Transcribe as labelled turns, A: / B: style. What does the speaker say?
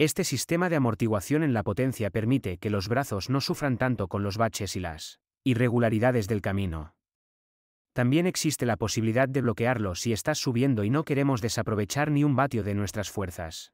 A: Este sistema de
B: amortiguación en la potencia permite que los brazos no sufran tanto con los baches y las irregularidades del camino. También existe la posibilidad de bloquearlo si estás subiendo y no queremos desaprovechar ni un vatio de nuestras fuerzas.